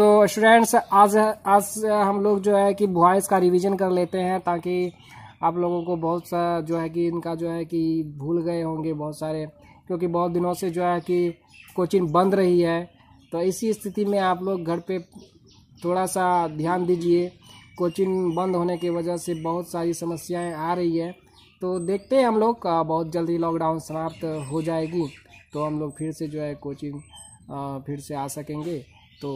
तो स्टूडेंट्स आज आज हम लोग जो है कि वॉइस का रिवीजन कर लेते हैं ताकि आप लोगों को बहुत सा जो है कि इनका जो है कि भूल गए होंगे बहुत सारे क्योंकि बहुत दिनों से जो है कि कोचिंग बंद रही है तो इसी स्थिति में आप लोग घर पे थोड़ा सा ध्यान दीजिए कोचिंग बंद होने की वजह से बहुत सारी समस्याएँ आ रही है तो देखते हैं हम लोग बहुत जल्दी लॉकडाउन समाप्त हो जाएगी तो हम लोग फिर से जो है कोचिंग फिर से आ सकेंगे तो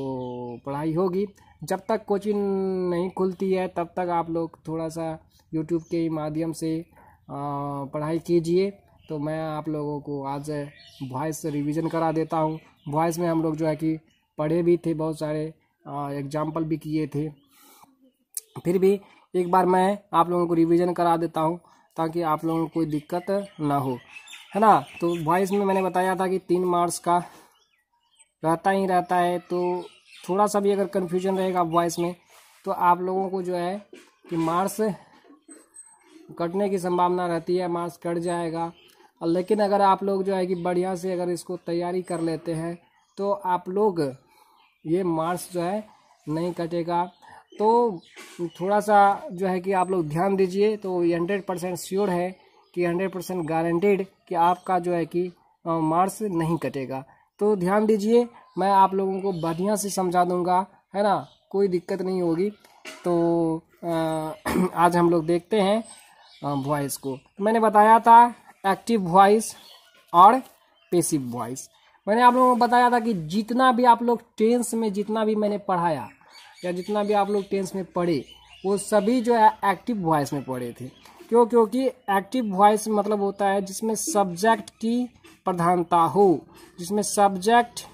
पढ़ाई होगी जब तक कोचिंग नहीं खुलती है तब तक आप लोग थोड़ा सा यूट्यूब के माध्यम से पढ़ाई कीजिए तो मैं आप लोगों को आज वॉइस रिवीजन करा देता हूँ वॉइस में हम लोग जो है कि पढ़े भी थे बहुत सारे एग्जाम्पल भी किए थे फिर भी एक बार मैं आप लोगों को रिवीजन करा देता हूँ ताकि आप लोगों को कोई दिक्कत ना हो है ना तो वॉइस में मैंने बताया था कि तीन मार्च का रहता ही रहता है तो थोड़ा सा भी अगर कन्फ्यूजन रहेगा वॉइस में तो आप लोगों को जो है कि मार्स कटने की संभावना रहती है मार्स कट जाएगा और लेकिन अगर आप लोग जो है कि बढ़िया से अगर इसको तैयारी कर लेते हैं तो आप लोग ये मार्स जो है नहीं कटेगा तो थोड़ा सा जो है कि आप लोग ध्यान दीजिए तो ये हंड्रेड परसेंट श्योर है कि हंड्रेड परसेंट गारंटेड कि आपका जो है कि मार्स नहीं कटेगा तो ध्यान दीजिए मैं आप लोगों को बढ़िया से समझा दूंगा है ना कोई दिक्कत नहीं होगी तो आज हम लोग देखते हैं वॉइस को मैंने बताया था एक्टिव वॉइस और पेसिव वॉइस मैंने आप लोगों को बताया था कि जितना भी आप लोग टेंस में जितना भी मैंने पढ़ाया या जितना भी आप लोग टेंस में पढ़े वो सभी जो है एक्टिव वॉइस में पढ़े थे क्यों क्योंकि एक्टिव वॉइस मतलब होता है जिसमें सब्जेक्ट की प्रधानता हो जिसमें सब्जेक्ट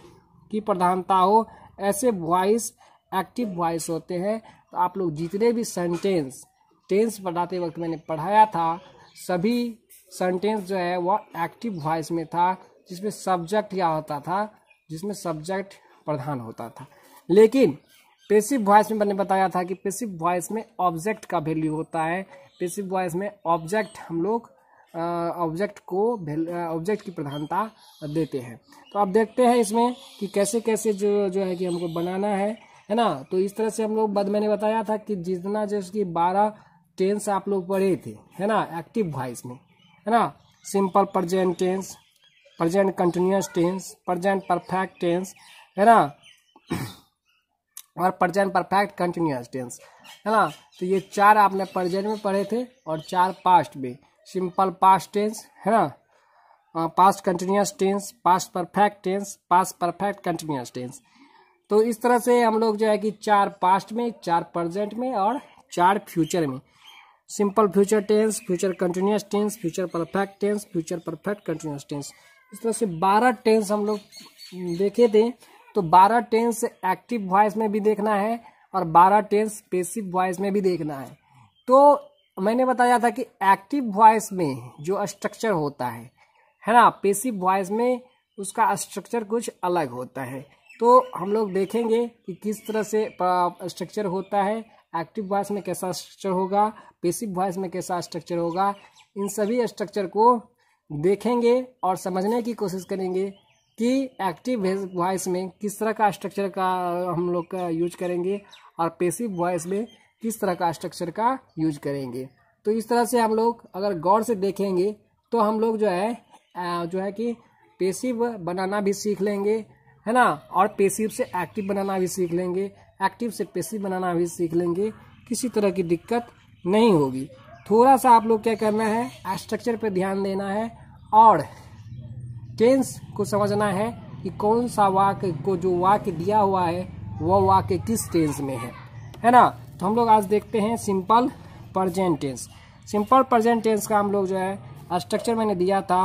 की प्रधानता हो ऐसे वॉइस एक्टिव वॉइस होते हैं तो आप लोग जितने भी सेंटेंस टेंस पढ़ाते वक्त मैंने पढ़ाया था सभी सेंटेंस जो है वह एक्टिव वॉइस में था जिसमें सब्जेक्ट क्या होता था जिसमें सब्जेक्ट प्रधान होता था लेकिन पेसिव वॉइस में मैंने बताया था कि पेसिव वॉइस में ऑब्जेक्ट का वैल्यू होता है पेसिव वॉइस में ऑब्जेक्ट हम लोग ऑब्जेक्ट को ऑब्जेक्ट की प्रधानता देते हैं तो आप देखते हैं इसमें कि कैसे कैसे जो जो है कि हमको बनाना है है ना तो इस तरह से हम लोग बाद मैंने बताया था कि जितना जो उसकी बारह टेंस आप लोग पढ़े थे है ना एक्टिव वॉइस में है ना simple present tense present continuous tense present perfect tense है ना और प्रजेंट परफेक्ट कंटिन्यूस टेंस है ना तो ये चार आपने प्रजेंट में पढ़े थे और चार पास्ट में सिंपल पास्ट टेंस है ना past continuous tense past perfect tense past perfect continuous tense तो इस तरह से हम लोग जो है कि चार पास्ट में चार प्रजेंट में और चार फ्यूचर में simple future tense future continuous tense future perfect tense future perfect continuous tense इस तरह से बारह टेंस हम लोग देखे थे तो बारह टेंस एक्टिव वॉइस में भी देखना है और बारह टेंस पेसिव वॉइस में भी देखना है तो मैंने बताया था कि एक्टिव वॉइस में जो स्ट्रक्चर होता है है ना पेसिव वॉइस में उसका स्ट्रक्चर कुछ अलग होता है तो हम लोग देखेंगे कि किस तरह से स्ट्रक्चर होता है एक्टिव वॉइस में कैसा स्ट्रक्चर होगा पेसिव वॉइस में कैसा स्ट्रक्चर होगा इन सभी स्ट्रक्चर को देखेंगे और समझने की कोशिश करेंगे कि एक्टिव वॉइस में किस तरह का स्ट्रक्चर का हम लोग का यूज करेंगे और पेसिव वॉइस में किस तरह का स्ट्रक्चर का यूज करेंगे तो इस तरह से हम लोग अगर गौर से देखेंगे तो हम लोग जो है जो है कि पेशिव बनाना भी सीख लेंगे है ना और पेशिव से एक्टिव बनाना भी सीख लेंगे एक्टिव से पेशिव बनाना भी सीख लेंगे किसी तरह की दिक्कत नहीं होगी थोड़ा सा आप लोग क्या करना है स्ट्रक्चर पर ध्यान देना है और टेंस को समझना है कि कौन सा वाक्य को जो वाक्य दिया हुआ है वह वाक्य किस टेंस में है है ना तो हम लोग आज देखते हैं सिंपल प्रजेंटेंस सिंपल प्रजेंटेंस का हम लोग जो है स्ट्रक्चर मैंने दिया था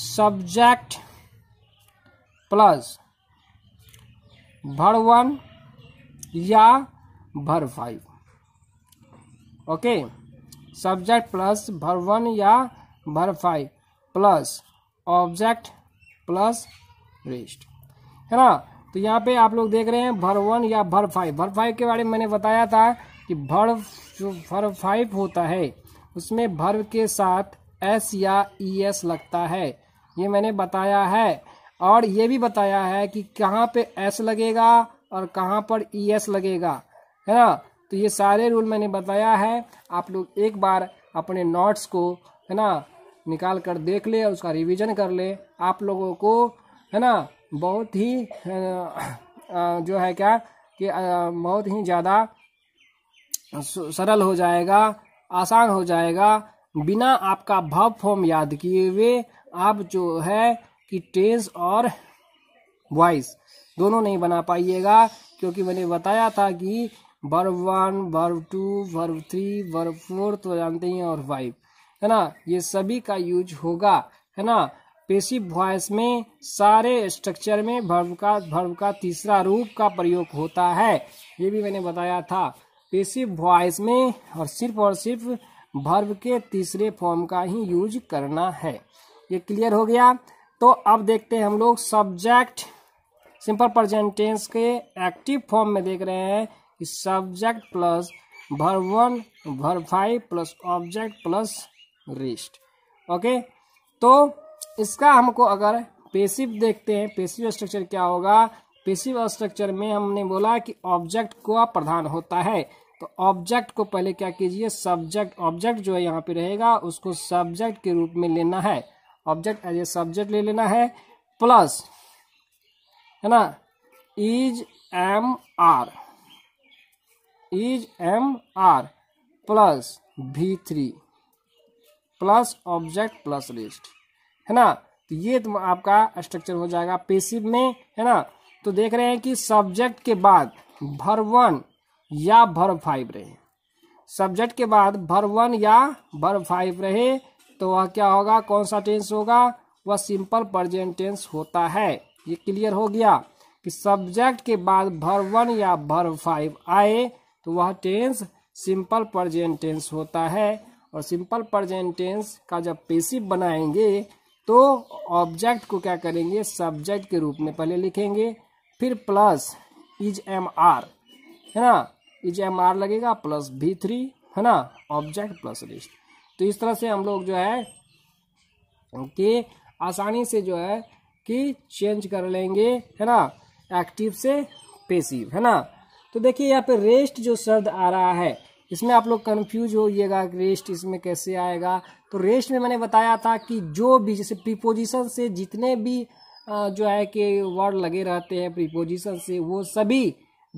सब्जेक्ट प्लस भर वन या verb five okay subject plus verb one या verb five plus object plus rest है ना तो यहाँ पे आप लोग देख रहे हैं भर वन या भर फाइव भर फाइव के बारे में मैंने बताया था कि भर्व जो भर्व फाइव होता है उसमें भर्व के साथ एस या ई एस लगता है ये मैंने बताया है और ये भी बताया है कि कहाँ पे एस लगेगा और कहाँ पर ई एस लगेगा है ना तो ये सारे रूल मैंने बताया है आप लोग एक बार अपने नोट्स को है ना निकाल कर देख ले और उसका रिवीजन कर ले आप लोगों को है ना बहुत ही जो है क्या कि बहुत ही ज़्यादा सरल हो जाएगा आसान हो जाएगा बिना आपका भाव फॉर्म याद किए हुए आप जो है कि टेंस और वॉइस दोनों नहीं बना पाइएगा क्योंकि मैंने बताया था कि verb one verb two verb three verb four तो जानते ही और फाइव है ना ये सभी का यूज होगा है ना पेसिव वॉइस में सारे स्ट्रक्चर में भर्व का भर्व का तीसरा रूप का प्रयोग होता है ये भी मैंने बताया था पेसिव वॉइस में और सिर्फ और सिर्फ भर्व के तीसरे फॉर्म का ही यूज करना है ये क्लियर हो गया तो अब देखते हैं हम लोग सब्जेक्ट सिंपल प्रजेंटेंस के एक्टिव फॉर्म में देख रहे हैं कि subject plus verb one verb five plus object plus rest okay तो इसका हमको अगर पेसिव देखते हैं पेसिव स्ट्रक्चर क्या होगा पेसिव स्ट्रक्चर में हमने बोला कि ऑब्जेक्ट को प्रधान होता है तो ऑब्जेक्ट को पहले क्या कीजिए सब्जेक्ट ऑब्जेक्ट जो है यहाँ पे रहेगा उसको सब्जेक्ट के रूप में लेना है ऑब्जेक्ट एज ए सब्जेक्ट ले लेना है प्लस है ना is am are is am are plus V three plus object plus list है ना तो ये तो आपका स्ट्रक्चर हो जाएगा पेसिव में है ना तो देख रहे हैं कि सब्जेक्ट के बाद भर वन या भर फाइव रहे सब्जेक्ट के बाद भर वन या भर फाइव रहे तो वह क्या होगा कौन सा टेंस होगा वह सिंपल प्रजेंट टेंस होता है ये क्लियर हो गया कि सब्जेक्ट के बाद भर वन या भर फाइव आए तो वह टेंस सिंपल प्रजेंट टेंस होता है और सिंपल प्रजेंट टेंस का जब पेसिव बनाएंगे तो ऑब्जेक्ट को क्या करेंगे सब्जेक्ट के रूप में पहले लिखेंगे फिर प्लस इज एम आर है ना इज एम आर लगेगा प्लस वी थ्री है ना ऑब्जेक्ट प्लस लिस्ट तो इस तरह से हम लोग जो है कि आसानी से जो है कि चेंज कर लेंगे है ना एक्टिव से पेसिव है ना तो देखिए यहाँ पे रेस्ट जो शब्द आ रहा है इसमें आप लोग कंफ्यूज होइएगा कि रेस्ट इसमें कैसे आएगा तो रेस्ट में मैंने बताया था कि जो भी जैसे प्रीपोजिशन से जितने भी जो है कि वर्ड लगे रहते हैं प्रीपोजिशन से वो सभी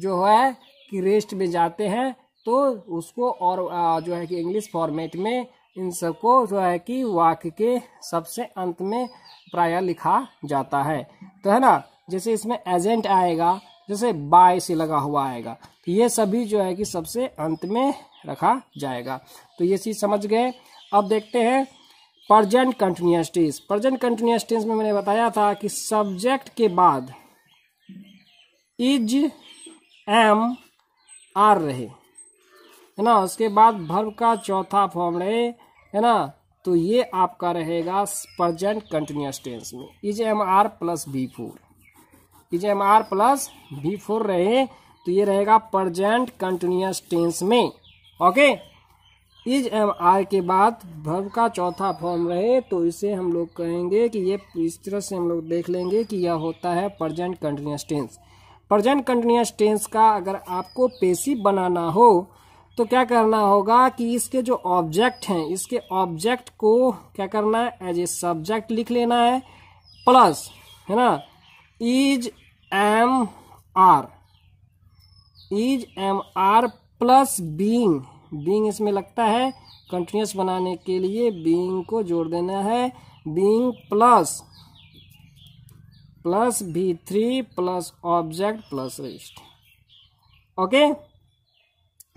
जो है कि रेस्ट में जाते हैं तो उसको और जो है कि इंग्लिश फॉर्मेट में इन सबको जो है कि वाक्य के सबसे अंत में प्राय लिखा जाता है तो है ना जैसे इसमें एजेंट आएगा जैसे बाय से लगा हुआ आएगा तो ये सभी जो है कि सबसे अंत में रखा जाएगा तो ये चीज़ समझ गए अब देखते हैं present continuous tense present continuous tense में मैंने बताया था कि सब्जेक्ट के बाद इज एम आर रहे है ना उसके बाद भर्व का चौथा फॉर्म रहे है ना तो ये आपका रहेगा प्रजेंट कंटिन्यूस टेंस में is am are plus V four is am are plus V four रहे तो ये रहेगा प्रजेंट कंटिन्यूस टेंस में ओके इज एम आर के बाद भव का चौथा फॉर्म रहे तो इसे हम लोग कहेंगे कि ये इस तरह से हम लोग देख लेंगे कि यह होता है present continuous tense present continuous tense का अगर आपको पेशी बनाना हो तो क्या करना होगा कि इसके जो ऑब्जेक्ट हैं इसके ऑब्जेक्ट को क्या करना है एज ए सब्जेक्ट लिख लेना है प्लस है ना is am are is am are plus being being इसमें लगता है कंटिन्यूस बनाने के लिए बींग को जोड़ देना है being plus plus V three plus object plus rest okay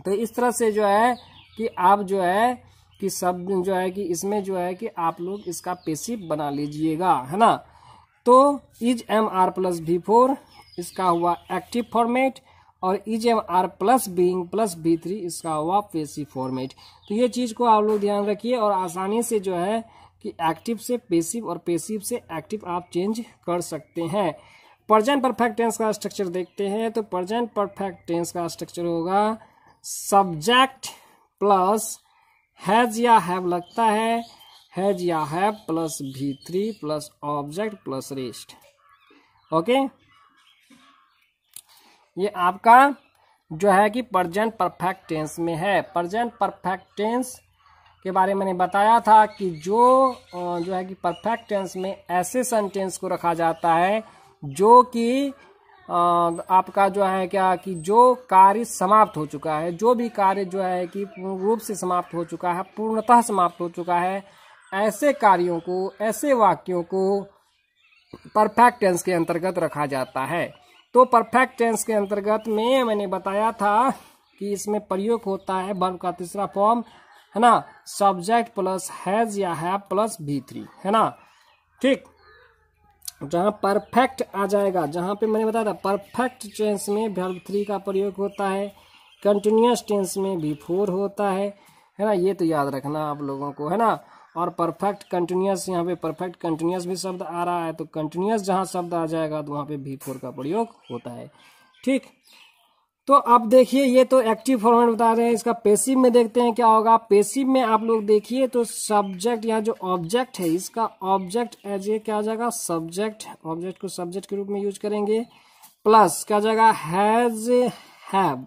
तो इस तरह से जो है कि आप जो है कि सब जो है कि इसमें जो है कि आप लोग इसका पेसिव बना लीजिएगा है ना तो is am are plus V four इसका हुआ एक्टिव फॉर्मेट और is am are plus being plus V three इसका हुआ पेसी फॉर्मेट तो ये चीज़ को आप लोग ध्यान रखिए और आसानी से जो है कि एक्टिव से पेसिव और पेसिव से एक्टिव आप चेंज कर सकते हैं प्रजेंट परफेक्ट टेंस का स्ट्रक्चर देखते हैं तो प्रजेंट परफेक्ट टेंस का स्ट्रक्चर होगा सब्जेक्ट प्लस हैज या हैव लगता है हैज या have plus V three plus object plus rest okay ये आपका जो है कि प्रजेंट परफेक्ट टेंस में है प्रजेंट परफेक्ट टेंस के बारे में मैंने बताया था कि जो जो है कि परफेक्ट टेंस में ऐसे सेंटेंस को रखा जाता है जो कि आपका जो है क्या कि जो कार्य समाप्त हो चुका है जो भी कार्य जो है कि पूर्ण रूप से समाप्त हो चुका है पूर्णतः समाप्त हो चुका है ऐसे कार्यों को ऐसे वाक्यों को परफेक्ट टेंस के अंतर्गत रखा जाता है तो परफेक्ट टेंस के अंतर्गत में मैंने बताया था कि इसमें प्रयोग होता है वर्ब का तीसरा फॉर्म है ना सब्जेक्ट प्लस हैज या है प्लस भी थ्री है ना ठीक जहाँ परफेक्ट आ जाएगा जहां पे मैंने बताया था परफेक्ट टेंस में वर्ब थ्री का प्रयोग होता है कंटिन्यूस टेंस में भी फोर होता है है ना ये तो याद रखना आप लोगों को है ना और परफेक्ट कंटिन्यूस यहाँ पे परफेक्ट कंटिन्यूस भी शब्द आ रहा है तो कंटिन्यूस जहाँ शब्द आ जाएगा तो वहाँ पे भी फोर का प्रयोग होता है ठीक तो अब देखिए ये तो एक्टिव फॉर्मेट बता रहे हैं इसका पेसिव में देखते हैं क्या होगा पेसिव में आप लोग देखिए तो सब्जेक्ट यहाँ जो ऑब्जेक्ट है इसका ऑब्जेक्ट एज ए क्या आ जाएगा सब्जेक्ट ऑब्जेक्ट को सब्जेक्ट के रूप में यूज करेंगे प्लस क्या जाएगा has have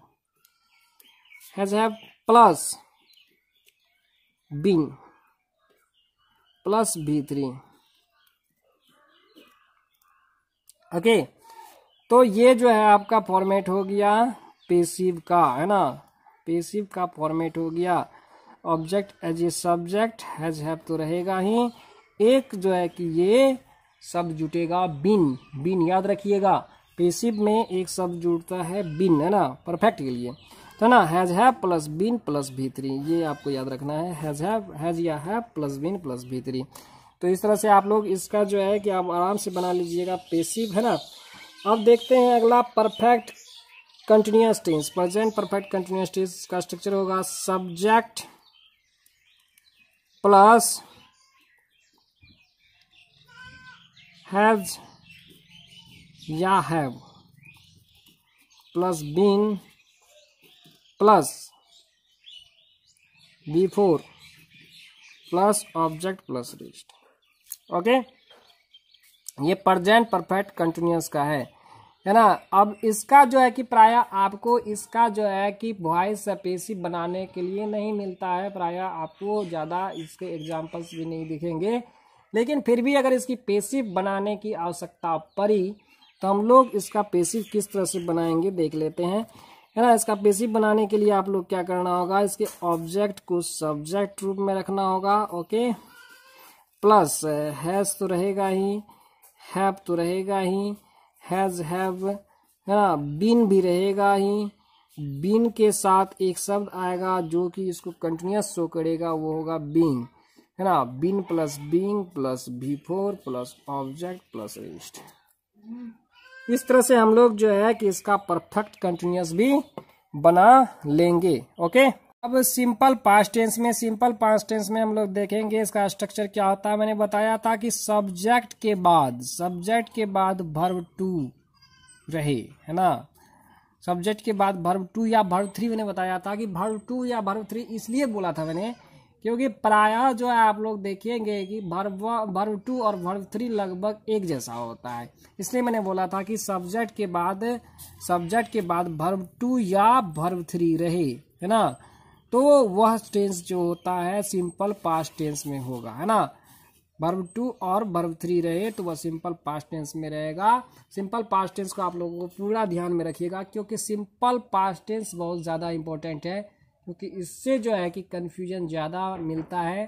has have plus been plus V three okay तो ये जो है आपका फॉर्मेट हो गया पेसिव का है ना पेसिव का फॉर्मेट हो गया object as a subject has have तो रहेगा ही एक जो है कि ये सब जुटेगा बिन बिन याद रखिएगा पेसिव में एक शब्द जुड़ता है बिन है ना परफेक्ट के लिए तो ना has have plus been plus V three ये आपको याद रखना है हैज हैव हैज या have plus been plus V three तो इस तरह से आप लोग इसका जो है कि आप आराम से बना लीजिएगा पेसिव है ना अब देखते हैं अगला perfect continuous tense present perfect continuous tense का स्ट्रक्चर होगा सब्जेक्ट प्लस हैज या have plus been plus V four plus object plus rest okay ये प्रजेंट परफेक्ट कंटिन्यूस का है है ना अब इसका जो है कि प्राय आपको इसका जो है कि वॉइस पेशी बनाने के लिए नहीं मिलता है प्राय आपको ज़्यादा इसके एग्जाम्पल्स भी नहीं दिखेंगे लेकिन फिर भी अगर इसकी पेशी बनाने की आवश्यकता पड़ी तो हम लोग इसका पेशी किस तरह से बनाएंगे देख लेते हैं है ना इसका पेसिव बनाने के लिए आप लोग क्या करना होगा इसके ऑब्जेक्ट को सब्जेक्ट रूप में रखना होगा ओके प्लस हैज तो रहेगा ही हैव तो रहेगा ही हैज हैव है ना बिन भी रहेगा ही बीन के साथ एक शब्द आएगा जो कि इसको कंटिन्यूस शो करेगा वो होगा बींग है ना been plus being plus V four plus object plus रजिस्टर इस तरह से हम लोग जो है कि इसका परफेक्ट कंटिन्यूस भी बना लेंगे ओके अब सिंपल पास्ट टेंस में सिंपल पास्ट टेंस में हम लोग देखेंगे इसका स्ट्रक्चर क्या होता है मैंने बताया था कि सब्जेक्ट के बाद सब्जेक्ट के बाद भर्व टू रहे है ना सब्जेक्ट के बाद भर्व टू या भर्व थ्री मैंने बताया था कि भर्व टू या भर्व थ्री इसलिए बोला था मैंने क्योंकि प्रायः जो है आप लोग देखेंगे कि वर्ब भर्व टू और भर्व थ्री लगभग एक जैसा होता है इसलिए मैंने बोला था कि सब्जेक्ट के बाद सब्जेक्ट के बाद भर्व टू या भर्व थ्री रहे है ना तो वह टेंस जो होता है सिंपल पास्ट टेंस में होगा है ना भर्व टू और भर्व थ्री रहे तो वह सिंपल पास्ट टेंस में रहेगा सिंपल पास्ट टेंस को आप लोगों को पूरा ध्यान में रखिएगा क्योंकि सिंपल पास्ट टेंस बहुत ज़्यादा इंपॉर्टेंट है क्योंकि इससे जो है कि कन्फ्यूजन ज़्यादा मिलता है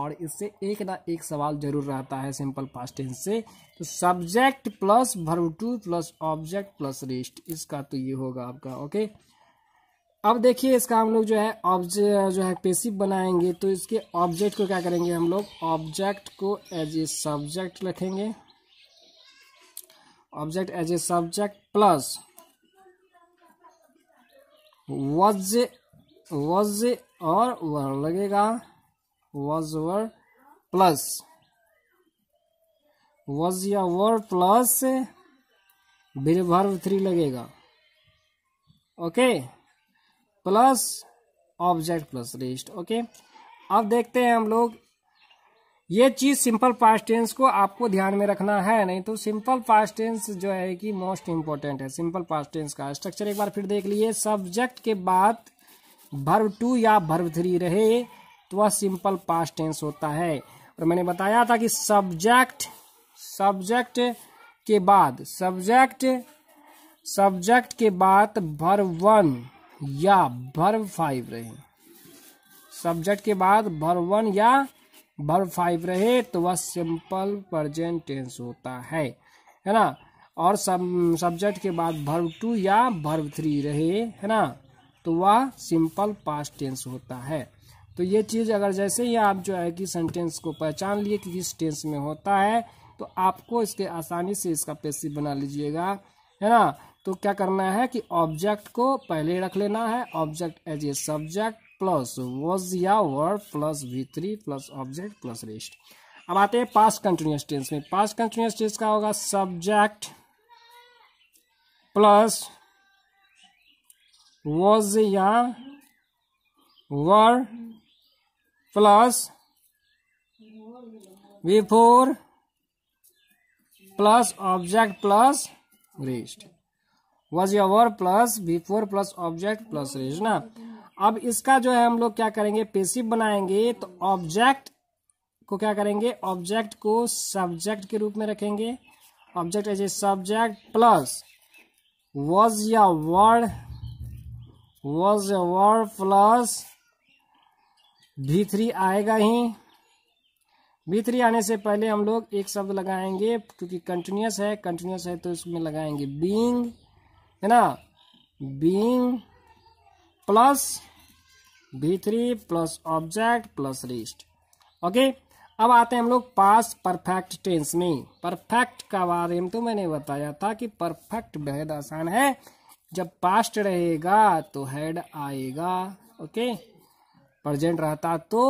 और इससे एक ना एक सवाल जरूर रहता है सिंपल पास टेंस से तो subject plus verb two plus object plus rest इसका तो ये होगा आपका ओके अब देखिए इसका हम लोग जो है ऑब्जेक्ट जो है पेसिव बनाएंगे तो इसके ऑब्जेक्ट को क्या करेंगे हम लोग ऑब्जेक्ट को एज ए सब्जेक्ट रखेंगे object as a subject plus was was और वर लगेगा वज वर प्लस वज या वर प्लस बिरभर्व थ्री लगेगा okay plus object plus rest okay अब देखते हैं हम लोग ये चीज सिंपल पास्ट टेंस को आपको ध्यान में रखना है नहीं तो सिंपल पास्ट टेंस जो है कि मोस्ट इंपॉर्टेंट है सिंपल पास्ट टेंस का स्ट्रक्चर एक बार फिर देख लीजिए सब्जेक्ट के बाद भर्व टू या भर्व थ्री रहे तो वह सिंपल पास्ट टेंस होता है और मैंने बताया था कि सब्जेक्ट सब्जेक्ट के बाद सब्जेक्ट सब्जेक्ट के बाद भर वन या वर्ब फाइव रहे सब्जेक्ट के बाद भर वन या भर फाइव रहे तो वह सिंपल प्रजेंट टेंस होता है है ना और सब सब्जेक्ट के बाद भर्व टू या वर्ब थ्री रहे है ना तो वह सिंपल पास्ट टेंस होता है तो ये चीज़ अगर जैसे ही आप जो है कि सेंटेंस को पहचान लिए कि किस टेंस में होता है तो आपको इसके आसानी से इसका पेसिव बना लीजिएगा है ना तो क्या करना है कि ऑब्जेक्ट को पहले रख लेना है object as a subject plus was या were plus V three plus object plus rest अब आते हैं पास्ट कंटिन्यूस टेंस में पास्ट कंटिन्यूस टेंस का होगा सब्जेक्ट प्लस वॉज या were plus V four plus object plus rest was या were plus V four plus object plus rest ना अब इसका जो है हम लोग क्या करेंगे पेसिव बनाएंगे तो ऑब्जेक्ट को क्या करेंगे ऑब्जेक्ट को सब्जेक्ट के रूप में रखेंगे object as a subject plus was या were was were plus V three आएगा ही भी थ्री आने से पहले हम लोग एक शब्द लगाएंगे क्योंकि कंटिन्यूस है कंटिन्यूस है तो इसमें लगाएंगे बींग है ना being plus V three plus object plus rest okay अब आते हैं हम लोग पास परफेक्ट टेंस में परफेक्ट का बारे में तो मैंने बताया था कि परफेक्ट बेहद आसान है जब पास्ट रहेगा तो हैड आएगा ओके प्रजेंट रहता तो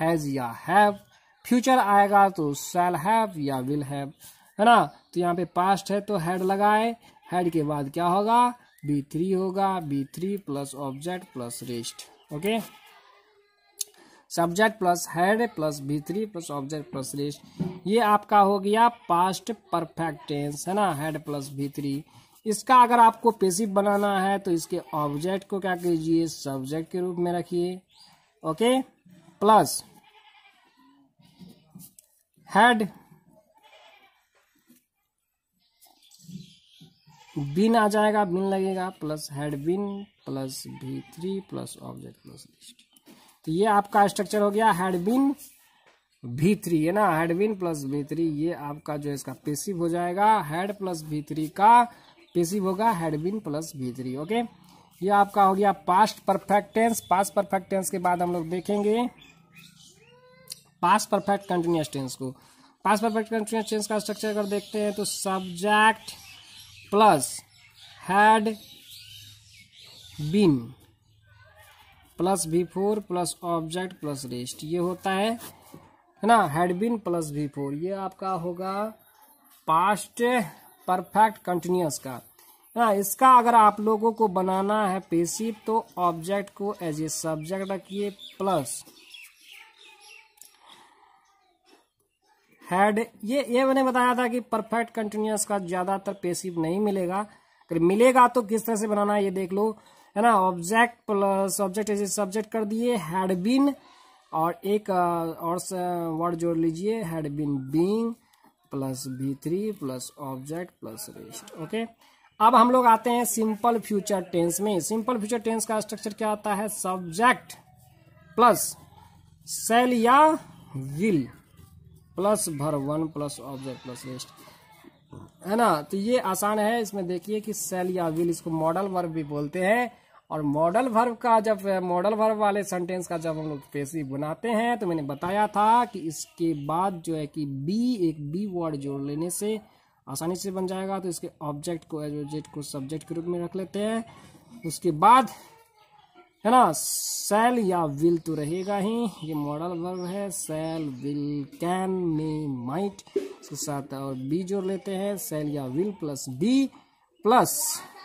हैज़ या हैव फ्यूचर आएगा तो सेल हैव या विल हैव है ना तो यहाँ पे पास्ट है तो हैड लगाए हैड के बाद क्या होगा बी थ्री होगा V three plus object plus rest okay subject plus had plus V three plus object plus rest ये आपका हो गया पास्ट परफेक्ट टेंस है ना हेड प्लस बी थ्री इसका अगर आपको पेसिव बनाना है तो इसके ऑब्जेक्ट को क्या कीजिए सब्जेक्ट के रूप में रखिए ओके प्लस हेड बिन आ जाएगा बिन लगेगा plus had been plus V three plus object plus rest तो ये आपका स्ट्रक्चर हो गया हेड बिन भी थ्री है ना had been plus V three ये आपका जो इसका पेसिव हो जाएगा हेड प्लस भी थ्री का पेसिव होगा had been plus V three okay ये आपका हो गया past perfect tense past perfect tense के बाद हम लोग देखेंगे पास्ट परफेक्ट कंटिन्यूस टेंस को पास्ट परफेक्ट कंटिन्यूस टेंस का स्ट्रक्चर अगर देखते हैं तो subject plus had been plus V four plus object plus rest ये होता है है ना हैडबिन प्लस वी फोर ये आपका होगा पास्ट परफेक्ट कंटिन्यूस का ना हाँ, इसका अगर आप लोगों को बनाना है पेसिव तो ऑब्जेक्ट को एज ए सब्जेक्ट रखिए प्लस हैड ये ये मैंने बताया था कि परफेक्ट कंटिन्यूस का ज़्यादातर पेसिव नहीं मिलेगा अगर मिलेगा तो किस तरह से बनाना है ये देख लो है ना object plus object as a subject कर दिए हेडबिन बीन और एक और वर्ड जोड़ लीजिए had been being plus V three plus object plus rest okay अब हम लोग आते हैं सिंपल फ्यूचर टेंस में सिंपल फ्यूचर टेंस का स्ट्रक्चर क्या आता है सब्जेक्ट प्लस सेल या will plus verb one plus object plus rest है ना तो ये आसान है इसमें देखिए कि सेल या विल इसको मॉडल वर्ब भी बोलते हैं और मॉडल वर्ब का जब मॉडल वर्ब वाले सेंटेंस का जब हम लोग पेशी बनाते हैं तो मैंने बताया था कि इसके बाद जो है कि बी एक बी वर्ड जोड़ लेने से आसानी से बन जाएगा तो इसके ऑब्जेक्ट को ऑब्जेक्ट को सब्जेक्ट के रूप में रख लेते हैं उसके बाद है ना सेल या विल तो रहेगा ही ये मॉडल वर्ब है shall will can may might उसके साथ और बी जोड़ लेते हैं सेल या will plus be plus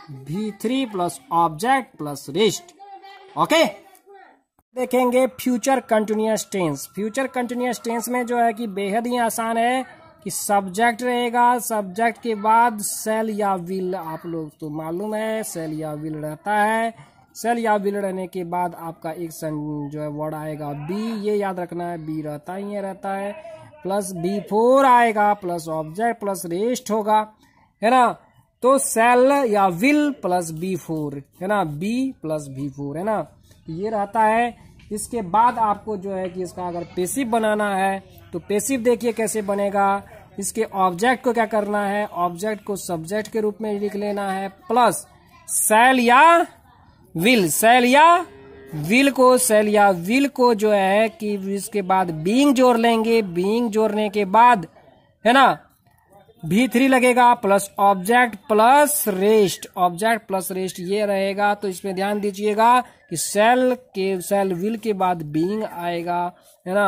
V three plus object plus rest okay देखेंगे future continuous tense future continuous tense में जो है कि बेहद ही आसान है कि सब्जेक्ट रहेगा सब्जेक्ट के बाद सेल या विल आप लोग तो मालूम है सेल या विल रहता है सेल या विल रहने के बाद आपका एक सन जो है वर्ड आएगा बी ये याद रखना है बी रहता ही है रहता है प्लस बी फोर आएगा प्लस ऑब्जेक्ट प्लस रेस्ट होगा है ना तो सेल या विल प्लस बी फोर है ना बी प्लस बी फोर है ना तो ये रहता है इसके बाद आपको जो है कि इसका अगर पेसिव बनाना है तो पेसिव देखिए कैसे बनेगा इसके ऑब्जेक्ट को क्या करना है ऑब्जेक्ट को सब्जेक्ट के रूप में लिख लेना है प्लस सेल या विल सेल या विल को सेल या विल को जो है कि इसके बाद बींग जोड़ लेंगे बींग जोड़ने के बाद है ना भी थ्री लगेगा plus object plus rest object plus rest ये रहेगा तो इसमें ध्यान दीजिएगा कि सेल के सेल विल के बाद बीइंग आएगा है ना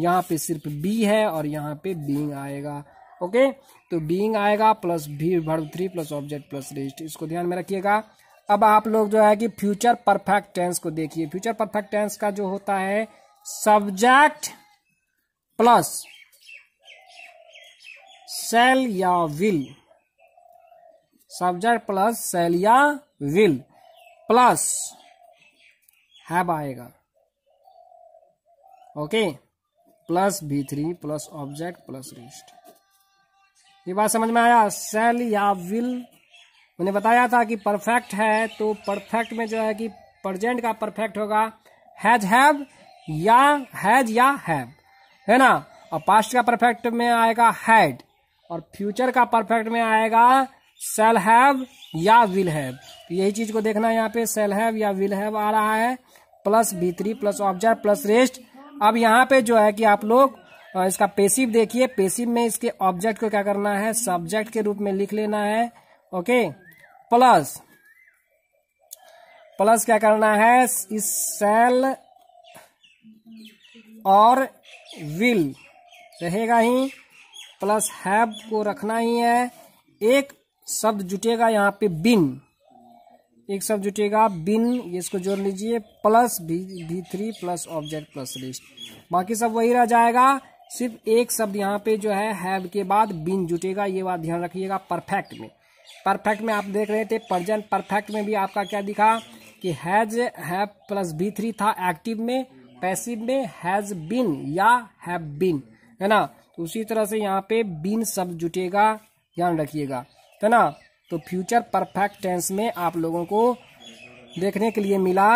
यहाँ पे सिर्फ बी है और यहाँ पे बीइंग आएगा ओके तो बीइंग आएगा plus V verb three plus object plus rest इसको ध्यान में रखिएगा अब आप लोग जो है कि फ्यूचर परफेक्ट टेंस को देखिए फ्यूचर परफेक्ट टेंस का जो होता है सब्जेक्ट प्लस सेल या विल सब्जेक्ट प्लस सेल या विल प्लस हैव आएगा okay plus V three plus object plus rest ये बात समझ में आया सेल या विल मैंने बताया था कि परफेक्ट है तो परफेक्ट में जो है कि प्रजेंट का परफेक्ट होगा हैज हैव या हैज या हैव है ना और पास्ट का परफेक्ट में आएगा हैड और फ्यूचर का परफेक्ट में आएगा सेल हैव या विल हैव तो यही चीज को देखना यहाँ पे सेल हैव या विल हैव आ रहा है plus V three plus object plus rest अब यहाँ पे जो है कि आप लोग इसका पेसिव देखिए पेसिव में इसके ऑब्जेक्ट को क्या करना है सब्जेक्ट के रूप में लिख लेना है ओके प्लस प्लस क्या करना है इस सेल और विल रहेगा ही प्लस हैव को रखना ही है एक शब्द जुटेगा यहाँ पे बिन एक शब्द जुटेगा बिन ये इसको जोड़ लीजिए plus V V three plus object plus rest बाकी सब वही रह जाएगा सिर्फ एक शब्द यहाँ पे जो है हैव के बाद बिन जुटेगा ये बात ध्यान रखिएगा परफेक्ट में परफेक्ट में आप देख रहे थे प्रजेंट परफेक्ट में भी आपका क्या दिखा कि has have plus V three था एक्टिव में पैसिव में हैज बिन या हैव बिन है ना तो उसी तरह से यहाँ पे बीन शब्द जुटेगा ध्यान रखिएगा है ना तो फ्यूचर परफेक्ट टेंस में आप लोगों को देखने के लिए मिला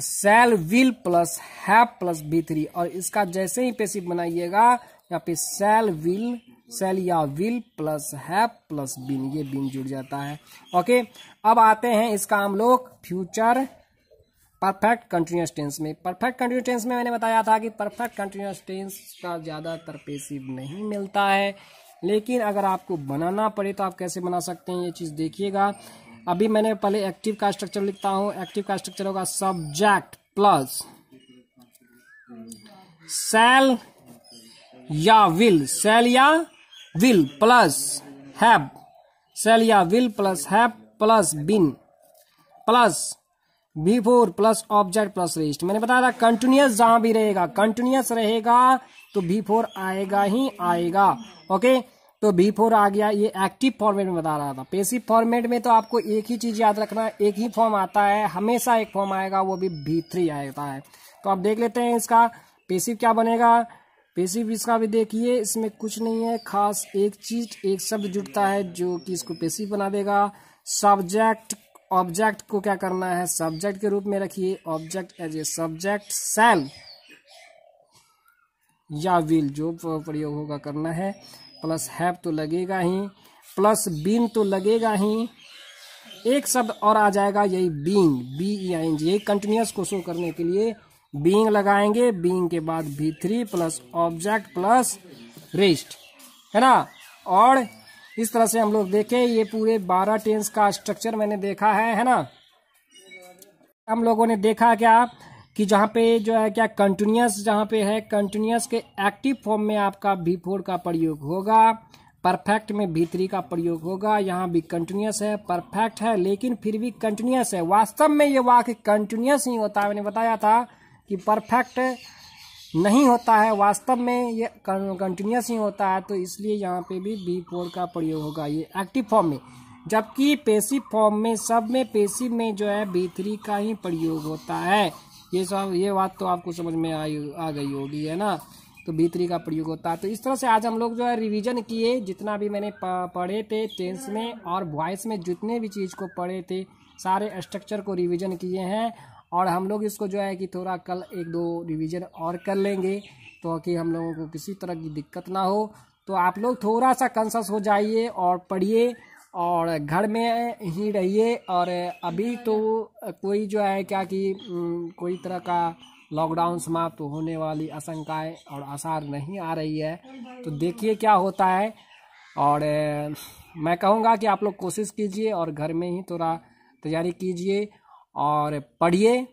shall will plus have plus V three और इसका जैसे ही पेसिव बनाइएगा यहाँ पे सेल विल सेल या will plus have plus been ये बिन जुड़ जाता है ओके अब आते हैं इसका हम लोग फ्यूचर परफेक्ट कंटिन्यूस टेंस में परफेक्ट कंटिन्यूस टेंस में मैंने बताया था कि परफेक्ट कंटिन्यूस टेंस का ज़्यादातर पेसिव नहीं मिलता है लेकिन अगर आपको बनाना पड़े तो आप कैसे बना सकते हैं ये चीज़ देखिएगा अभी मैंने पहले एक्टिव का स्ट्रक्चर लिखता हूँ एक्टिव का स्ट्रक्चर होगा सब्जेक्ट प्लस सेल या विल सेल या विल प्लस हैव सेल या will plus have plus been plus V four plus object plus rest मैंने बताया था कंटिन्यूस जहां भी रहेगा कंटिन्यूस रहेगा तो फोर आएगा ही आएगा ओके तो फोर आ गया ये एक्टिव फॉर्मेट में बता रहा था पेसिव फॉर्मेट में तो आपको एक ही चीज याद रखना एक ही फॉर्म आता है हमेशा एक फॉर्म आएगा वो भी बी थ्री आता है तो आप देख लेते हैं इसका पेसिव क्या बनेगा पेसिव इसका भी देखिए इसमें कुछ नहीं है खास एक चीज एक शब्द जुटता है जो कि इसको पेसिव बना देगा सब्जेक्ट ऑब्जेक्ट को क्या करना है सब्जेक्ट के रूप में रखिए object as a subject shall या विल जो प्रयोग होगा करना है प्लस हैव तो लगेगा ही प्लस बीन तो लगेगा ही एक शब्द और आ जाएगा यही बींग बी ई आई जी यही कंटिन्यूस को शो करने के लिए बींग लगाएंगे बींग के बाद V three plus object plus rest है ना और इस तरह से हम लोग देखें ये पूरे बारह टेंस का स्ट्रक्चर मैंने देखा है है ना हम लोगों ने देखा क्या कि जहाँ पे जो है क्या कंटिन्यूस जहाँ पे है कंटिन्यूस के एक्टिव फॉर्म में आपका भी फोर का प्रयोग होगा परफेक्ट में भीतरी थ्री का प्रयोग होगा यहाँ भी कंटिन्यूस है परफेक्ट है लेकिन फिर भी कंटिन्यूस है वास्तव में ये वाक्य कंटिन्यूस ही होता है मैंने बताया था कि परफेक्ट नहीं होता है वास्तव में ये कंटिन्यूस ही होता है तो इसलिए यहाँ पे भी बी फोर का प्रयोग होगा ये एक्टिव फॉर्म में जबकि पेशी फॉर्म में सब में पेशी में जो है बी थ्री का ही प्रयोग होता है ये सब ये बात तो आपको समझ में आई आ गई होगी है ना तो बी थ्री का प्रयोग होता है तो इस तरह से आज हम लोग जो है रिविज़न किए जितना भी मैंने पढ़े थे टेंस में और वॉइस में जितने भी चीज़ को पढ़े थे सारे स्ट्रक्चर को रिविज़न किए हैं और हम लोग इसको जो है कि थोड़ा कल एक दो रिवीजन और कर लेंगे तो कि हम लोगों को किसी तरह की दिक्कत ना हो तो आप लोग थोड़ा सा कंसस हो जाइए और पढ़िए और घर में ही रहिए और अभी तो कोई जो है क्या कि कोई तरह का लॉकडाउन समाप्त तो होने वाली आशंकाएँ और आसार नहीं आ रही है तो देखिए क्या होता है और मैं कहूँगा कि आप लोग कोशिश कीजिए और घर में ही थोड़ा तैयारी कीजिए और पढ़िए